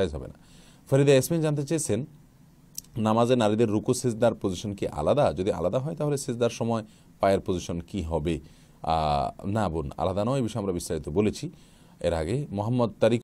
জায়জ হবে না ফরিদা ইয়াসমিন জানতে চেয়েছেন নামাজে নারীদের রুকু সেজদার পজিশন কি আলাদা যদি আলাদা হয় তাহলে সেজদার সময় পায়ের পজিশন কি হবে না বোন আলাদা নয় এই বিষয়ে আমরা বিস্তারিত বলেছি এর আগে মোহাম্মদ তারিক